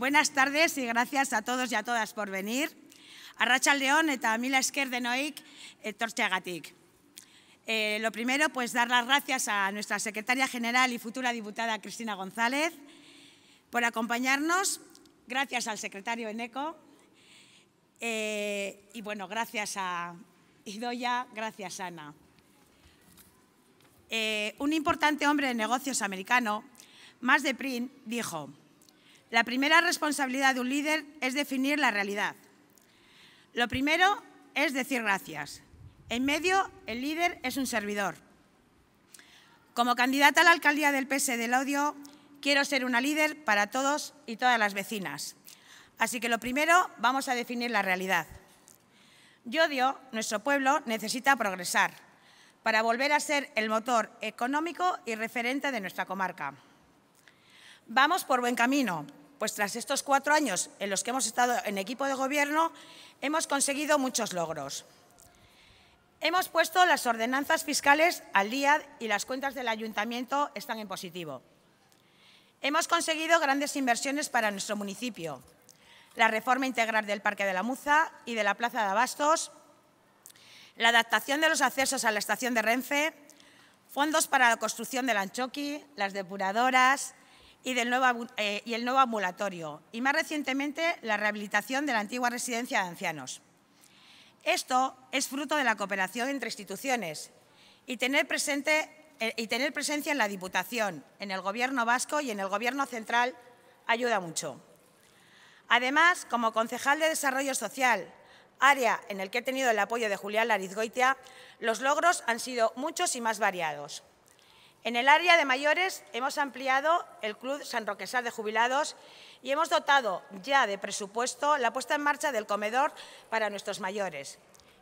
Buenas tardes y gracias a todos y a todas por venir. A Rachel León Tamila mila de eh, a Eh, lo primero, pues dar las gracias a nuestra secretaria general y futura diputada Cristina González por acompañarnos. Gracias al secretario Eneco. Eh, y bueno, gracias a Idoya, gracias Ana. Eh, un importante hombre de negocios americano, más de Prin, dijo, la primera responsabilidad de un líder es definir la realidad. Lo primero es decir gracias. En medio, el líder es un servidor. Como candidata a la alcaldía del PS del Odio, quiero ser una líder para todos y todas las vecinas. Así que lo primero, vamos a definir la realidad. Yodio, nuestro pueblo, necesita progresar para volver a ser el motor económico y referente de nuestra comarca. Vamos por buen camino, pues tras estos cuatro años en los que hemos estado en equipo de gobierno, hemos conseguido muchos logros. Hemos puesto las ordenanzas fiscales al día y las cuentas del ayuntamiento están en positivo. Hemos conseguido grandes inversiones para nuestro municipio. La reforma integral del Parque de la Muza y de la Plaza de Abastos, la adaptación de los accesos a la estación de Renfe, fondos para la construcción del Anchoqui, las depuradoras, eh, y, el nuevo ambulatorio, y más recientemente la rehabilitación de la antigua residencia de ancianos. Esto es fruto de la cooperación entre instituciones y tener, eh, y tener presencia en la Diputación, en el Gobierno vasco y en el Gobierno central ayuda mucho. Además, como concejal de Desarrollo Social, área en el que he tenido el apoyo de Julián Larizgoitia, los logros han sido muchos y más variados. En el área de mayores hemos ampliado el Club San Roquesal de Jubilados y hemos dotado ya de presupuesto la puesta en marcha del comedor para nuestros mayores,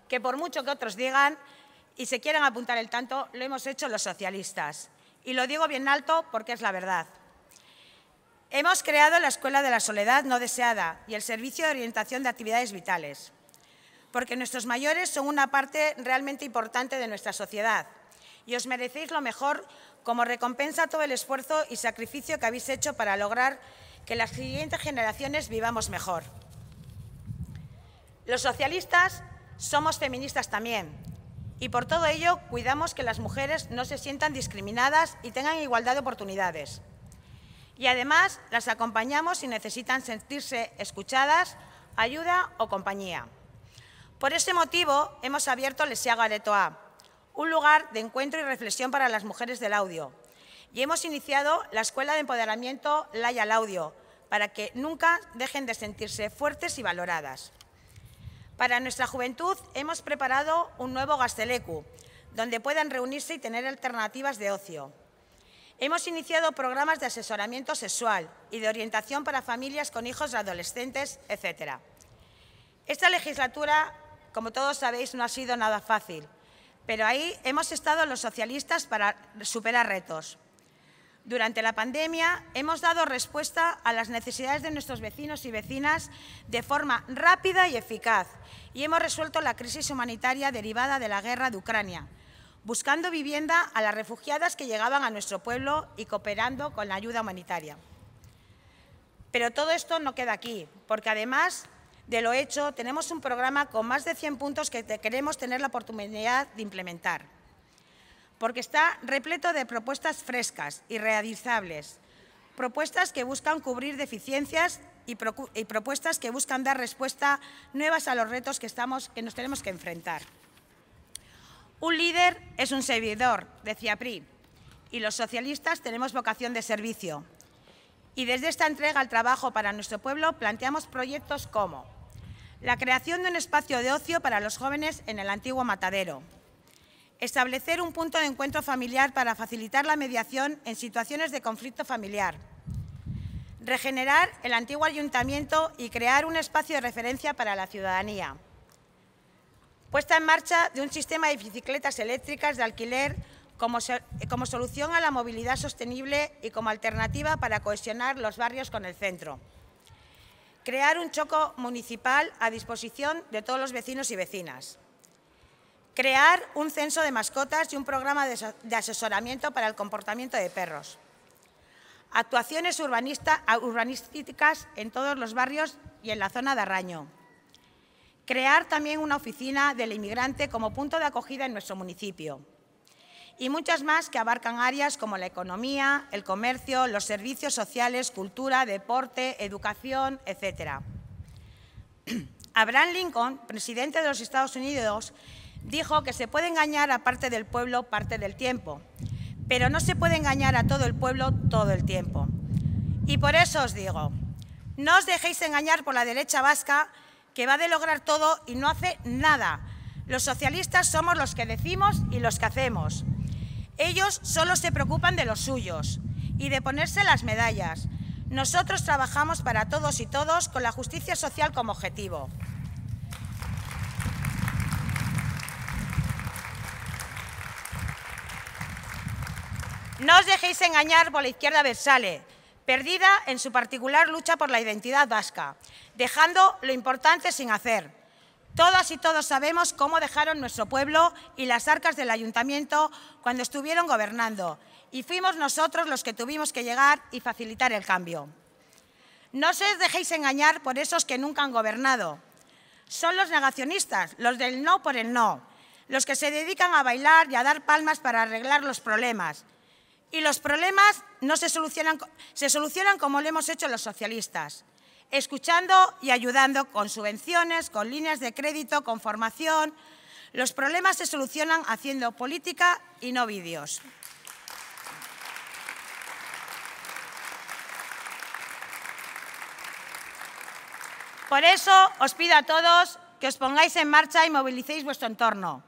que por mucho que otros digan y se quieran apuntar el tanto, lo hemos hecho los socialistas. Y lo digo bien alto porque es la verdad. Hemos creado la Escuela de la Soledad No Deseada y el Servicio de Orientación de Actividades Vitales, porque nuestros mayores son una parte realmente importante de nuestra sociedad y os merecéis lo mejor como recompensa todo el esfuerzo y sacrificio que habéis hecho para lograr que las siguientes generaciones vivamos mejor. Los socialistas somos feministas también y por todo ello cuidamos que las mujeres no se sientan discriminadas y tengan igualdad de oportunidades. Y además las acompañamos si necesitan sentirse escuchadas, ayuda o compañía. Por ese motivo hemos abierto el letoa un lugar de encuentro y reflexión para las mujeres del audio. Y hemos iniciado la Escuela de Empoderamiento Laya al Audio, para que nunca dejen de sentirse fuertes y valoradas. Para nuestra juventud hemos preparado un nuevo Gastelecu, donde puedan reunirse y tener alternativas de ocio. Hemos iniciado programas de asesoramiento sexual y de orientación para familias con hijos adolescentes, etc. Esta legislatura, como todos sabéis, no ha sido nada fácil pero ahí hemos estado los socialistas para superar retos. Durante la pandemia hemos dado respuesta a las necesidades de nuestros vecinos y vecinas de forma rápida y eficaz y hemos resuelto la crisis humanitaria derivada de la guerra de Ucrania, buscando vivienda a las refugiadas que llegaban a nuestro pueblo y cooperando con la ayuda humanitaria. Pero todo esto no queda aquí, porque además de lo hecho, tenemos un programa con más de 100 puntos que queremos tener la oportunidad de implementar, porque está repleto de propuestas frescas y realizables, propuestas que buscan cubrir deficiencias y, propuestas que buscan dar respuesta nuevas a los retos que, estamos, que nos tenemos que enfrentar. Un líder es un servidor, decía PRI, y los socialistas tenemos vocación de servicio. Y desde esta entrega al trabajo para nuestro pueblo planteamos proyectos como la creación de un espacio de ocio para los jóvenes en el antiguo matadero, establecer un punto de encuentro familiar para facilitar la mediación en situaciones de conflicto familiar, regenerar el antiguo ayuntamiento y crear un espacio de referencia para la ciudadanía, puesta en marcha de un sistema de bicicletas eléctricas de alquiler como, solución a la movilidad sostenible y como alternativa para cohesionar los barrios con el centro crear un choco municipal a disposición de todos los vecinos y vecinas, crear un censo de mascotas y un programa de asesoramiento para el comportamiento de perros, actuaciones urbanísticas en todos los barrios y en la zona de Arraño, crear también una oficina del inmigrante como punto de acogida en nuestro municipio, y muchas más que abarcan áreas como la economía, el comercio, los servicios sociales, cultura, deporte, educación, etc. Abraham Lincoln, presidente de los Estados Unidos, dijo que se puede engañar a parte del pueblo parte del tiempo, pero no se puede engañar a todo el pueblo todo el tiempo. Y por eso os digo, no os dejéis engañar por la derecha vasca que va de lograr todo y no hace nada. Los socialistas somos los que decimos y los que hacemos. Ellos solo se preocupan de los suyos y de ponerse las medallas. Nosotros trabajamos para todos y todos con la justicia social como objetivo. No os dejéis engañar por la izquierda versale, perdida en su particular lucha por la identidad vasca, dejando lo importante sin hacer. Todas y todos sabemos cómo dejaron nuestro pueblo y las arcas del ayuntamiento cuando estuvieron gobernando y fuimos nosotros los que tuvimos que llegar y facilitar el cambio. No se os dejéis engañar por esos que nunca han gobernado. Son los negacionistas, los del no por el no, los que se dedican a bailar y a dar palmas para arreglar los problemas. Y los problemas no se solucionan, se solucionan como lo hemos hecho los socialistas escuchando y ayudando con subvenciones, con líneas de crédito, con formación. Los problemas se solucionan haciendo política y no vídeos. Por eso os pido a todos que os pongáis en marcha y movilicéis vuestro entorno.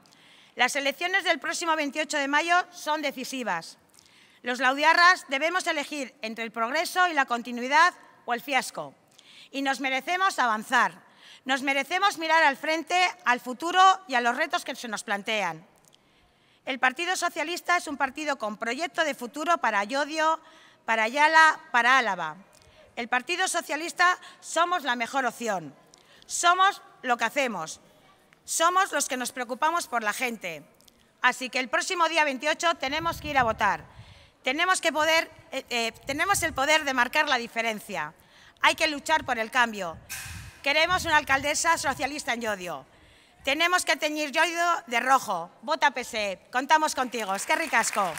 Las elecciones del próximo 28 de mayo son decisivas. Los laudiarras debemos elegir entre el progreso y la continuidad o el fiasco y nos merecemos avanzar. Nos merecemos mirar al frente, al futuro y a los retos que se nos plantean. El Partido Socialista es un partido con proyecto de futuro para Ayodio, para Ayala, para Álava. El Partido Socialista somos la mejor opción. Somos lo que hacemos. Somos los que nos preocupamos por la gente. Así que el próximo día 28 tenemos que ir a votar. Eh, eh, tenemos el poder de marcar la diferencia. Hay que luchar por el cambio. Queremos una alcaldesa socialista en Yodio. Tenemos que teñir Yodio de rojo. Vota PC. E. Contamos contigo. Es que ricasco.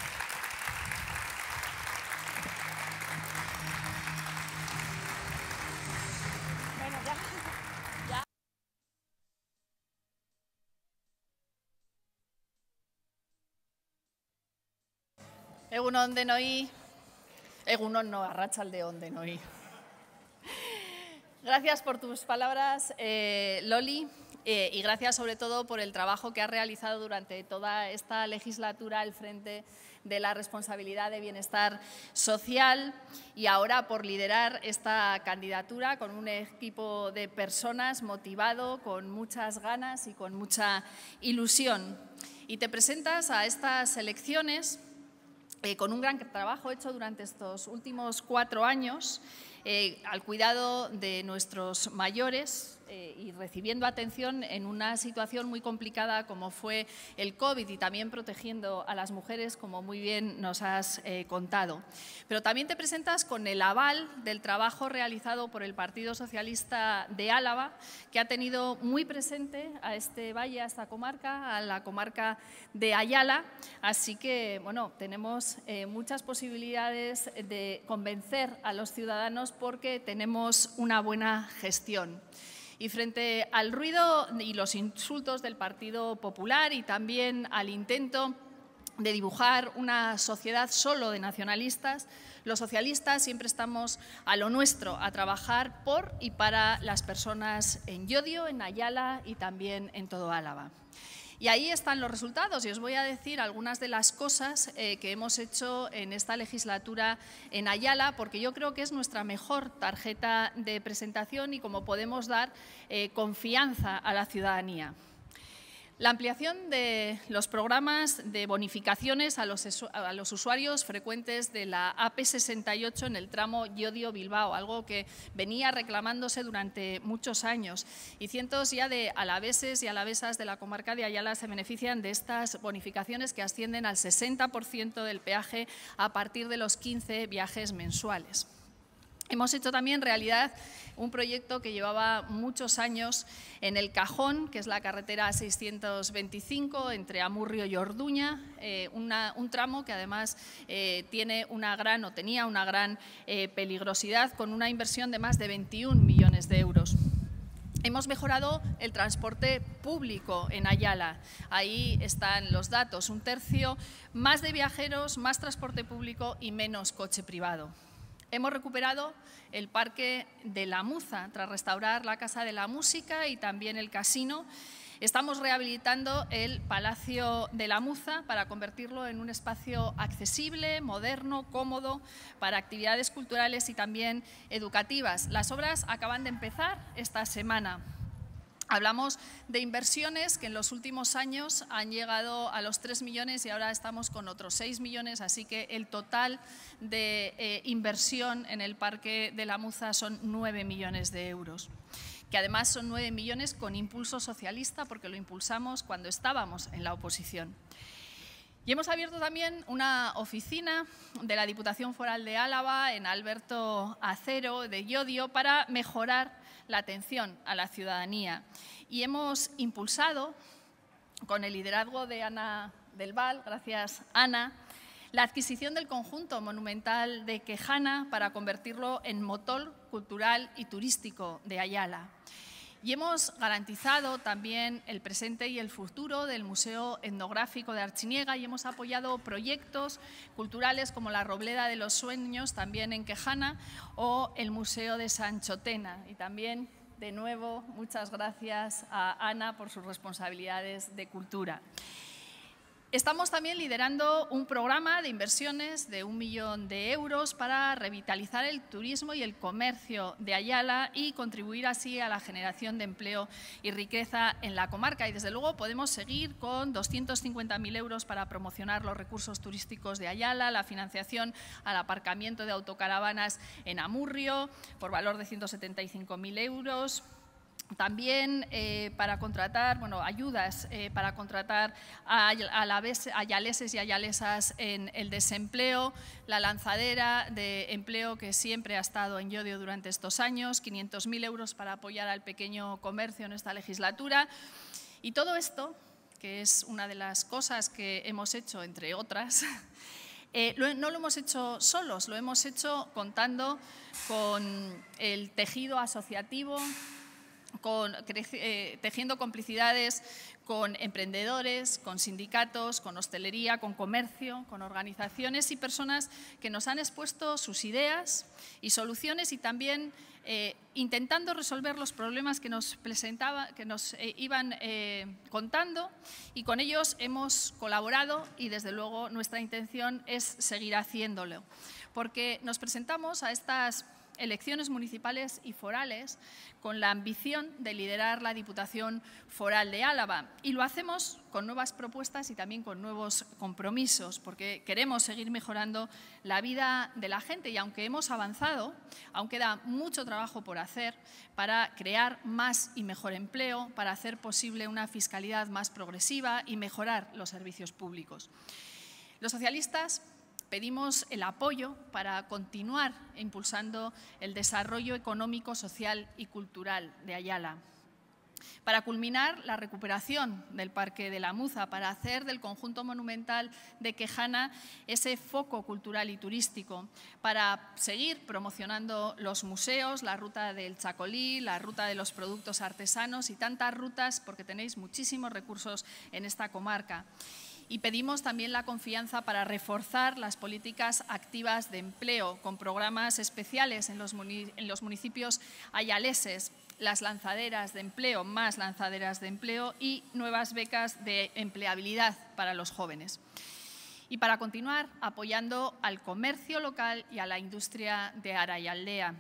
Egunon egunon no, Gracias por tus palabras, eh, Loli, eh, y gracias sobre todo por el trabajo que has realizado durante toda esta legislatura al frente de la responsabilidad de bienestar social y ahora por liderar esta candidatura con un equipo de personas motivado, con muchas ganas y con mucha ilusión. Y te presentas a estas elecciones eh, con un gran trabajo hecho durante estos últimos cuatro años eh, al cuidado de nuestros mayores, eh, y recibiendo atención en una situación muy complicada como fue el COVID y también protegiendo a las mujeres, como muy bien nos has eh, contado. Pero también te presentas con el aval del trabajo realizado por el Partido Socialista de Álava, que ha tenido muy presente a este valle, a esta comarca, a la comarca de Ayala. Así que, bueno, tenemos eh, muchas posibilidades de convencer a los ciudadanos porque tenemos una buena gestión. Y frente al ruido y los insultos del Partido Popular y también al intento de dibujar una sociedad solo de nacionalistas, los socialistas siempre estamos a lo nuestro, a trabajar por y para las personas en Yodio, en Ayala y también en todo Álava. Y ahí están los resultados y os voy a decir algunas de las cosas eh, que hemos hecho en esta legislatura en Ayala, porque yo creo que es nuestra mejor tarjeta de presentación y cómo podemos dar eh, confianza a la ciudadanía. La ampliación de los programas de bonificaciones a los, usuarios frecuentes de la AP68 en el tramo Yodio-Bilbao, algo que venía reclamándose durante muchos años. Y cientos ya de alaveses y alavesas de la comarca de Ayala se benefician de estas bonificaciones que ascienden al 60% del peaje a partir de los 15 viajes mensuales. Hemos hecho también realidad un proyecto que llevaba muchos años en el Cajón, que es la carretera 625 entre Amurrio y Orduña, eh, un tramo que además eh, tiene una gran o tenía una gran eh, peligrosidad con una inversión de más de 21 millones de euros. Hemos mejorado el transporte público en Ayala. Ahí están los datos, un tercio más de viajeros, más transporte público y menos coche privado. Hemos recuperado el Parque de la Muza tras restaurar la Casa de la Música y también el casino. Estamos rehabilitando el Palacio de la Muza para convertirlo en un espacio accesible, moderno, cómodo, para actividades culturales y también educativas. Las obras acaban de empezar esta semana. Hablamos de inversiones que en los últimos años han llegado a los 3 millones y ahora estamos con otros 6 millones, así que el total de eh, inversión en el Parque de la Muza son 9 millones de euros que además son 9 millones con impulso socialista, porque lo impulsamos cuando estábamos en la oposición. Y hemos abierto también una oficina de la Diputación Foral de Álava en Alberto Acero de Yodio para mejorar la atención a la ciudadanía. Y hemos impulsado, con el liderazgo de Ana del Val, gracias Ana, la adquisición del conjunto monumental de Quejana para convertirlo en motor cultural y turístico de Ayala. Y hemos garantizado también el presente y el futuro del Museo Etnográfico de Archiniega y hemos apoyado proyectos culturales como la Robleda de los Sueños, también en Quejana, o el Museo de Sanchotena. Y también, de nuevo, muchas gracias a Ana por sus responsabilidades de cultura. Estamos también liderando un programa de inversiones de un millón de euros para revitalizar el turismo y el comercio de Ayala y contribuir así a la generación de empleo y riqueza en la comarca. Y desde luego podemos seguir con 250.000 euros para promocionar los recursos turísticos de Ayala, la financiación al aparcamiento de autocaravanas en Amurrio por valor de 175.000 euros también eh, para contratar, bueno, ayudas eh, para contratar a, a, la vez, yaleses y a yalesas en el desempleo, la lanzadera de empleo que siempre ha estado en Yodio durante estos años, 500.000 euros para apoyar al pequeño comercio en esta legislatura. Y todo esto, que es una de las cosas que hemos hecho, entre otras, eh, no lo hemos hecho solos, lo hemos hecho contando con el tejido asociativo, eh, tejiendo complicidades con emprendedores, con sindicatos, con hostelería, con comercio, con organizaciones y personas que nos han expuesto sus ideas y soluciones y también eh, intentando resolver los problemas que nos, presentaba, que nos eh, iban contando y con ellos hemos colaborado y desde luego nuestra intención es seguir haciéndolo porque nos presentamos a estas elecciones municipales y forales con la ambición de liderar la Diputación Foral de Álava. Y lo hacemos con nuevas propuestas y también con nuevos compromisos, porque queremos seguir mejorando la vida de la gente y aunque hemos avanzado, aún queda mucho trabajo por hacer para crear más y mejor empleo, para hacer posible una fiscalidad más progresiva y mejorar los servicios públicos. Los socialistas pedimos el apoyo para continuar impulsando el desarrollo económico, social y cultural de Ayala. Para culminar, la recuperación del Parque de la Muza, para hacer del conjunto monumental de Quejana ese foco cultural y turístico, para seguir promocionando los museos, la ruta del Chacolí, la ruta de los productos artesanos y tantas rutas, porque tenéis muchísimos recursos en esta comarca y pedimos también la confianza para reforzar las políticas activas de empleo con programas especiales en los, municipios ayaleses las lanzaderas de empleo, más lanzaderas de empleo y nuevas becas de empleabilidad para los jóvenes. Y para continuar, apoyando al comercio local y a la industria de aldea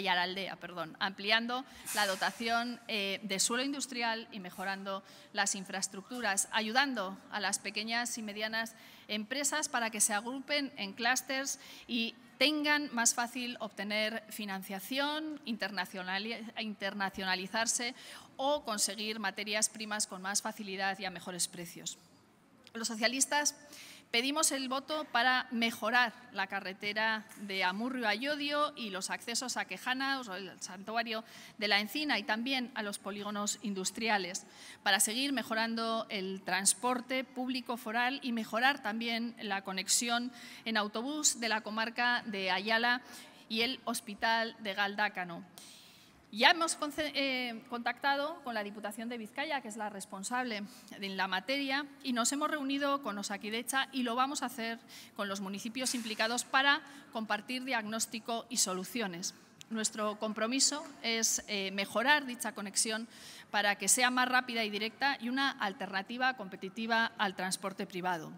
aldea, perdón, ampliando la dotación eh, de suelo industrial y mejorando las infraestructuras, ayudando a las pequeñas y medianas empresas para que se agrupen en clústeres y tengan más fácil obtener financiación, internacionalizarse o conseguir materias primas con más facilidad y a mejores precios. Los socialistas Pedimos el voto para mejorar la carretera de Amurrio a y los accesos a Quejana, o el santuario de la Encina y también a los polígonos industriales, para seguir mejorando el transporte público foral y mejorar también la conexión en autobús de la comarca de Ayala y el hospital de Galdácano. Ya hemos eh, contactado con la Diputación de Vizcaya, que es la responsable en la materia, y nos hemos reunido con Osakidecha y lo vamos a hacer con los municipios implicados para compartir diagnóstico y soluciones. Nuestro compromiso es eh, mejorar dicha conexión para que sea más rápida y directa y una alternativa competitiva al transporte privado.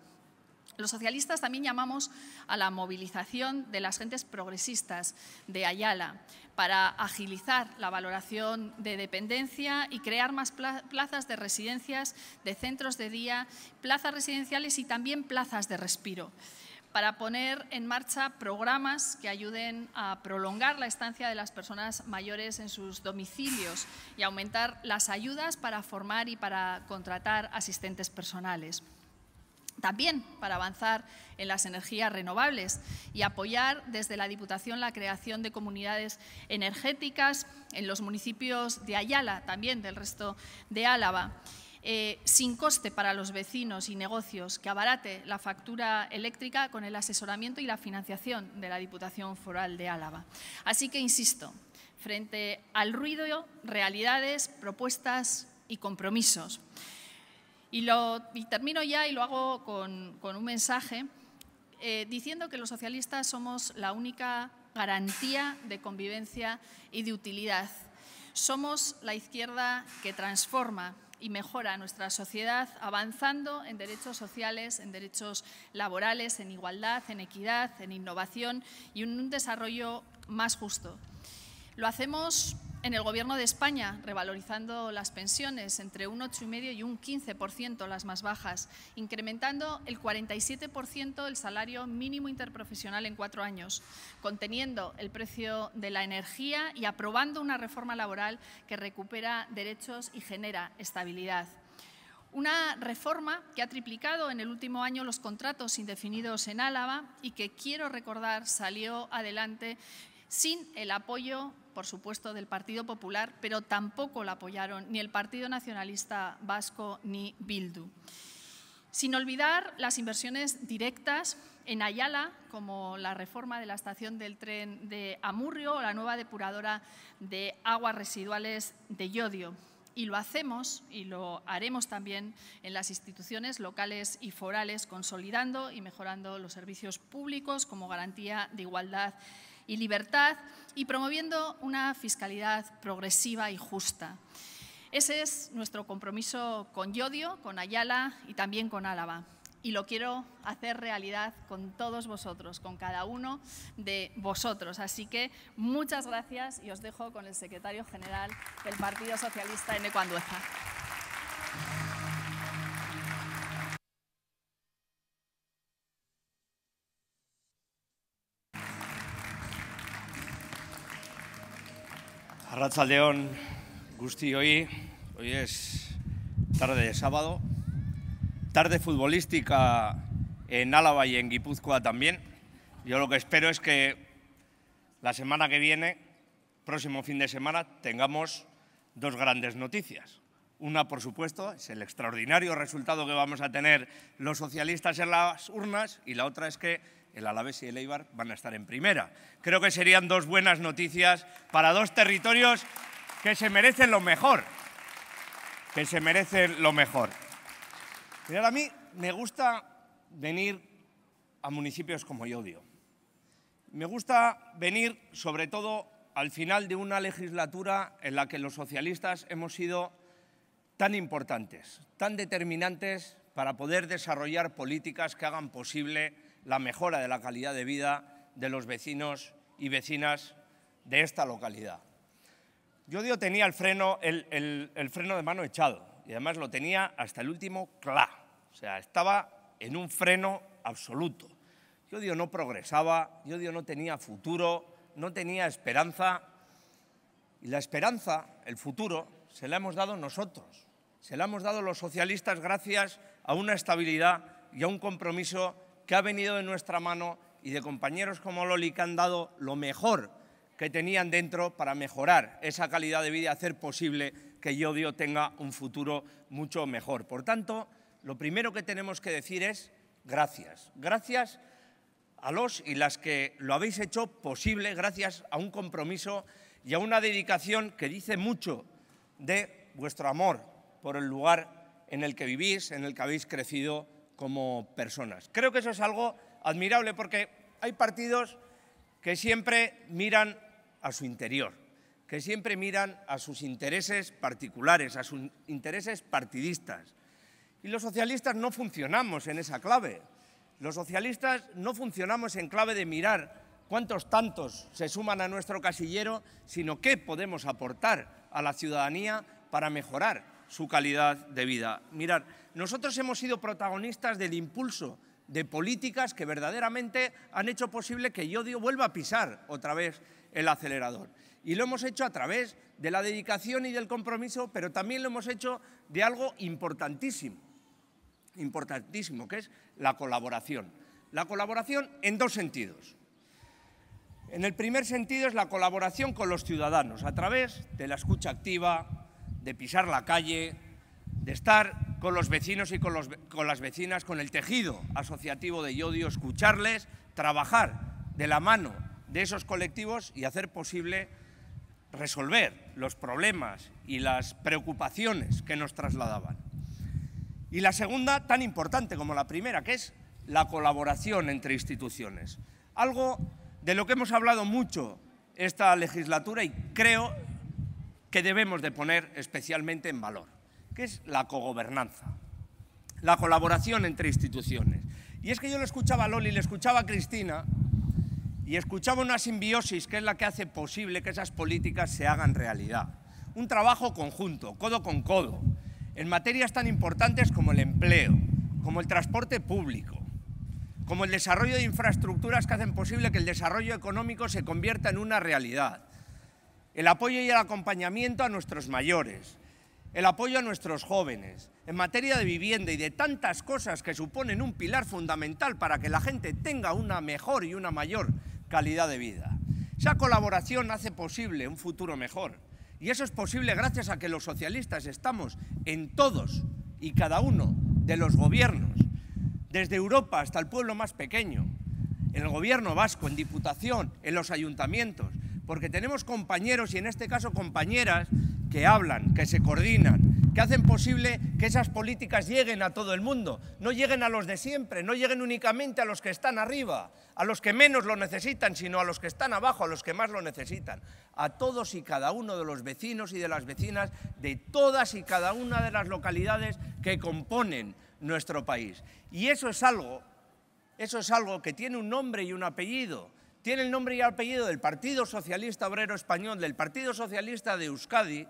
Los socialistas también llamamos a la movilización de las gentes progresistas de Ayala para agilizar la valoración de dependencia y crear más plazas de residencias, de centros de día, plazas residenciales y también plazas de respiro para poner en marcha programas que ayuden a prolongar la estancia de las personas mayores en sus domicilios y aumentar las ayudas para formar y para contratar asistentes personales. También para avanzar en las energías renovables y apoyar desde la Diputación la creación de comunidades energéticas en los municipios de Ayala, también del resto de Álava. Eh, sin coste para los vecinos y negocios, que abarate la factura eléctrica con el asesoramiento y la financiación de la Diputación Foral de Álava. Así que, insisto, frente al ruido, realidades, propuestas y compromisos. Y, termino ya y lo hago con, un mensaje eh, diciendo que los socialistas somos la única garantía de convivencia y de utilidad. Somos la izquierda que transforma, y mejora nuestra sociedad avanzando en derechos sociales, en derechos laborales, en igualdad, en equidad, en innovación y en un desarrollo más justo. Lo hacemos en el Gobierno de España, revalorizando las pensiones entre un 8,5 y un 15% las más bajas, incrementando el 47% el salario mínimo interprofesional en cuatro años, conteniendo el precio de la energía y aprobando una reforma laboral que recupera derechos y genera estabilidad. Una reforma que ha triplicado en el último año los contratos indefinidos en Álava y que, quiero recordar, salió adelante sin el apoyo por supuesto, del Partido Popular, pero tampoco la apoyaron ni el Partido Nacionalista Vasco ni Bildu. Sin olvidar las inversiones directas en Ayala, como la reforma de la estación del tren de Amurrio o la nueva depuradora de aguas residuales de Yodio. Y lo hacemos y lo haremos también en las instituciones locales y forales, consolidando y mejorando los servicios públicos como garantía de igualdad y libertad y promoviendo una fiscalidad progresiva y justa. Ese es nuestro compromiso con Yodio, con Ayala y también con Álava. Y lo quiero hacer realidad con todos vosotros, con cada uno de vosotros. Así que muchas gracias y os dejo con el secretario general del Partido Socialista, N. Andueza. Saldeón, Gusti hoy. Hoy es tarde de sábado. Tarde futbolística en Álava y en Guipúzcoa también. Yo lo que espero es que la semana que viene, próximo fin de semana, tengamos dos grandes noticias. Una, por supuesto, es el extraordinario resultado que vamos a tener los socialistas en las urnas y la otra es que el Alaves y el Eibar van a estar en primera. Creo que serían dos buenas noticias para dos territorios que se merecen lo mejor. Que se merecen lo mejor. a mí me gusta venir a municipios como yo odio. Me gusta venir sobre todo al final de una legislatura en la que los socialistas hemos sido tan importantes, tan determinantes para poder desarrollar políticas que hagan posible la mejora de la calidad de vida de los vecinos y vecinas de esta localidad. Yo digo, tenía el freno, el, freno de mano echado y además lo tenía hasta el último cla. O sea, estaba en un freno absoluto. Yo digo, no progresaba, yo digo, no tenía futuro, no tenía esperanza. Y la esperanza, el futuro, se la hemos dado nosotros, se la hemos dado los socialistas gracias a una estabilidad y a un compromiso que ha venido de nuestra mano y de compañeros como Loli que han dado lo mejor que tenían dentro para mejorar esa calidad de vida y hacer posible que Yodio tenga un futuro mucho mejor. Por tanto, lo primero que tenemos que decir es gracias. Gracias a los y las que lo habéis hecho posible gracias a un compromiso y a una dedicación que dice mucho de vuestro amor, por el lugar en el que vivís, en el que habéis crecido como personas. Creo que eso es algo admirable porque hay partidos que siempre miran a su interior, que siempre miran a sus intereses particulares, a sus intereses partidistas. Y los socialistas no funcionamos en esa clave. Los socialistas no funcionamos en clave de mirar cuántos tantos se suman a nuestro casillero, sino qué podemos aportar a la ciudadanía para mejorar su calidad de vida. Mirar, nosotros hemos sido protagonistas del impulso de políticas que verdaderamente han hecho posible que Yodio vuelva a pisar otra vez el acelerador. Y lo hemos hecho a través de la dedicación y del compromiso, pero también lo hemos hecho de algo importantísimo, importantísimo, que es la colaboración. La colaboración en dos sentidos. En el primer sentido es la colaboración con los ciudadanos, a través de la escucha activa, de pisar la calle, de estar con los vecinos y con, con, las vecinas, con el tejido asociativo de Yodio, escucharles, trabajar de la mano de esos colectivos y hacer posible resolver los problemas y las preocupaciones que nos trasladaban. Y la segunda, tan importante como la primera, que es la colaboración entre instituciones. Algo de lo que hemos hablado mucho esta legislatura y creo que debemos de poner especialmente en valor, que es la cogobernanza, la colaboración entre instituciones. Y es que yo le escuchaba a Loli, le escuchaba a Cristina y escuchaba una simbiosis que es la que hace posible que esas políticas se hagan realidad. Un trabajo conjunto, codo con codo, en materias tan importantes como el empleo, como el transporte público, como el desarrollo de infraestructuras que hacen posible que el desarrollo económico se convierta en una realidad, el apoyo y el acompañamiento a nuestros mayores, el apoyo a nuestros jóvenes, en materia de vivienda y de tantas cosas que suponen un pilar fundamental para que la gente tenga una mejor y una mayor calidad de vida. Esa colaboración hace posible un futuro mejor y eso es posible gracias a que los socialistas estamos en todos y cada uno de los gobiernos, desde Europa hasta el pueblo más pequeño, en el gobierno vasco, en diputación, en los ayuntamientos, porque tenemos compañeros y en este caso compañeras que hablan, que se coordinan, que hacen posible que esas políticas lleguen a todo el mundo, no lleguen a los de siempre, no lleguen únicamente a los que están arriba, a los que menos lo necesitan, sino a los que están abajo, a los que más lo necesitan, a todos y cada uno de los vecinos y de las vecinas de todas y cada una de las localidades que componen nuestro país. Y eso es algo, eso es algo que tiene un nombre y un apellido, tiene el nombre y el apellido del Partido Socialista Obrero Español, del Partido Socialista de Euskadi,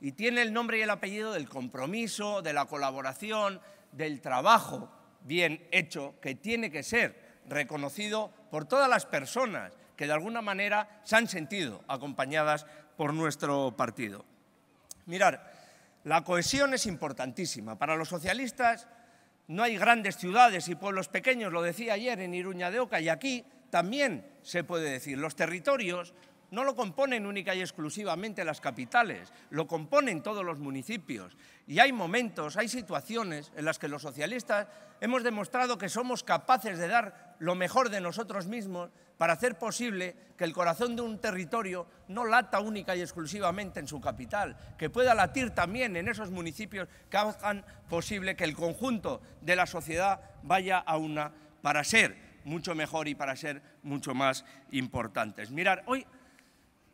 y tiene el nombre y el apellido del compromiso, de la colaboración, del trabajo bien hecho, que tiene que ser reconocido por todas las personas que de alguna manera se han sentido acompañadas por nuestro partido. Mirar, la cohesión es importantísima. Para los socialistas no hay grandes ciudades y pueblos pequeños, lo decía ayer en Iruña de Oca, y aquí también se puede decir. Los territorios no lo componen única y exclusivamente las capitales, lo componen todos los municipios. Y hay momentos, hay situaciones en las que los socialistas hemos demostrado que somos capaces de dar lo mejor de nosotros mismos para hacer posible que el corazón de un territorio no lata única y exclusivamente en su capital, que pueda latir también en esos municipios que hagan posible que el conjunto de la sociedad vaya a una para ser mucho mejor y para ser mucho más importantes. Mirar, hoy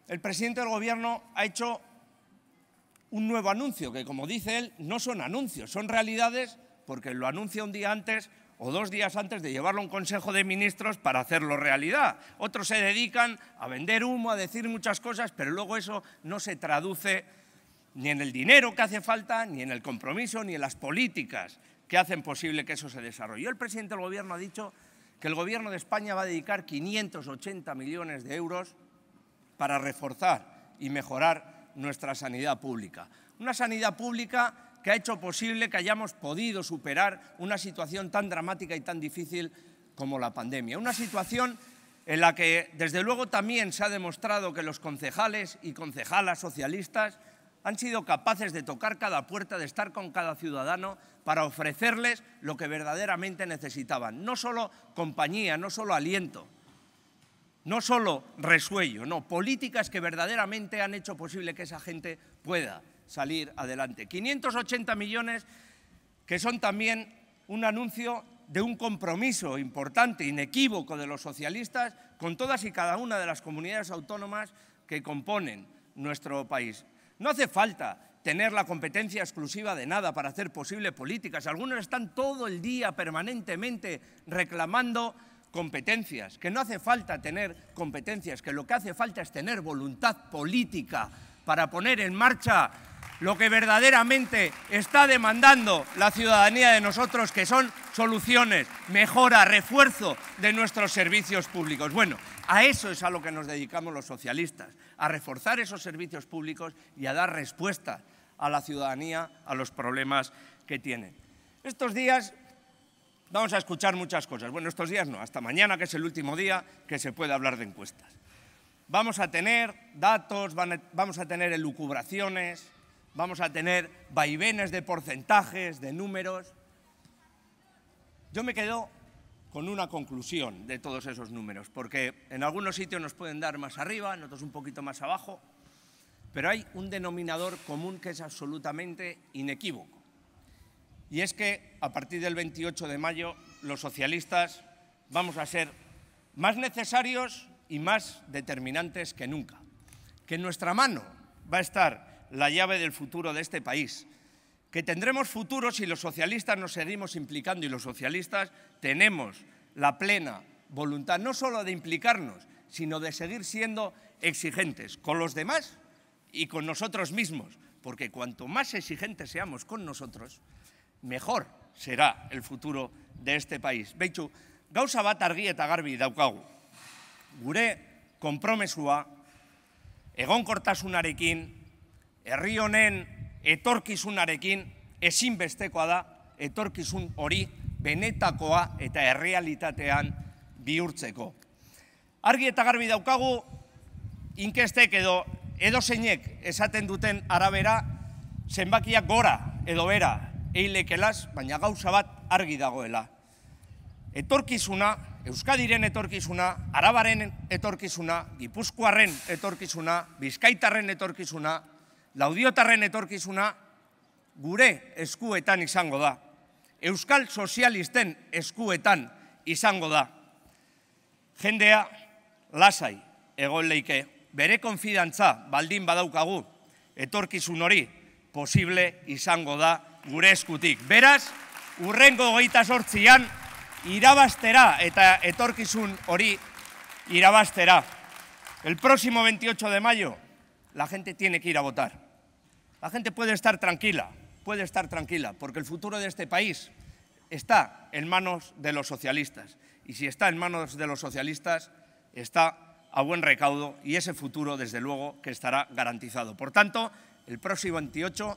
el presidente del Gobierno ha hecho un nuevo anuncio, que como dice él, no son anuncios, son realidades porque lo anuncia un día antes o dos días antes de llevarlo a un Consejo de Ministros para hacerlo realidad. Otros se dedican a vender humo, a decir muchas cosas, pero luego eso no se traduce ni en el dinero que hace falta, ni en el compromiso, ni en las políticas que hacen posible que eso se desarrolle. El presidente del Gobierno ha dicho que el Gobierno de España va a dedicar 580 millones de euros para reforzar y mejorar nuestra sanidad pública. Una sanidad pública que ha hecho posible que hayamos podido superar una situación tan dramática y tan difícil como la pandemia. Una situación en la que, desde luego, también se ha demostrado que los concejales y concejalas socialistas han sido capaces de tocar cada puerta, de estar con cada ciudadano para ofrecerles lo que verdaderamente necesitaban. No solo compañía, no solo aliento, no solo resuello, no, políticas que verdaderamente han hecho posible que esa gente pueda salir adelante. 580 millones que son también un anuncio de un compromiso importante, inequívoco de los socialistas con todas y cada una de las comunidades autónomas que componen nuestro país. No hace falta tener la competencia exclusiva de nada para hacer posible políticas. Algunos están todo el día permanentemente reclamando competencias, que no hace falta tener competencias, que lo que hace falta es tener voluntad política para poner en marcha lo que verdaderamente está demandando la ciudadanía de nosotros, que son soluciones, mejora, refuerzo de nuestros servicios públicos. Bueno, a eso es a lo que nos dedicamos los socialistas, a reforzar esos servicios públicos y a dar respuesta a la ciudadanía a los problemas que tienen. Estos días vamos a escuchar muchas cosas. Bueno, estos días no, hasta mañana, que es el último día que se puede hablar de encuestas. Vamos a tener datos, vamos a tener elucubraciones, vamos a tener vaivenes de porcentajes, de números. Yo me quedo con una conclusión de todos esos números, porque en algunos sitios nos pueden dar más arriba, en otros un poquito más abajo, pero hay un denominador común que es absolutamente inequívoco. Y es que a partir del 28 de mayo los socialistas vamos a ser más necesarios y más determinantes que nunca. Que en nuestra mano va a estar la llave del futuro de este país. Que tendremos futuro si los socialistas nos seguimos implicando y los socialistas tenemos la plena voluntad no solo de implicarnos, sino de seguir siendo exigentes con los demás y con nosotros mismos, porque cuanto más exigentes seamos con nosotros, mejor será el futuro de este país. garbi Gure konpromesua egonkortasunarekin, herri honen etorkizunarekin ezinbestekoa da etorkizun hori benetakoa eta errealitatean bihurtzeko. Argi eta garbi daukagu, inkestek edo edo zeinek esaten duten arabera zenbakiak gora edo bera eilekelaz, baina gauza bat argi dagoela. Etorkizuna, Euskadiren etorkizuna, Arabaren etorkizuna, Gipuzkoaren etorkizuna, Bizkaitarren etorkizuna, laudiotarren etorkizuna gure eskuetan izango da. Euskal sozialisten eskuetan izango da. Jendea lasai egon leike, bere konfidantza baldin badaukagu etorkizun hori posible izango da gure eskutik. Beraz, urrengo gogeita sortzian irabaztera eta etorkizun hori irabastera. El próximo 28 de mayo la gente tiene que ir a votar. La gente puede estar tranquila, puede estar tranquila, porque el futuro de este país está en manos de los socialistas. Y si está en manos de los socialistas, está a buen recaudo y ese futuro, desde luego, que estará garantizado. Por tanto, el próximo 28,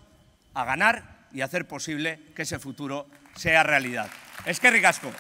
a ganar y hacer posible que ese futuro sea realidad. Es que ricasco.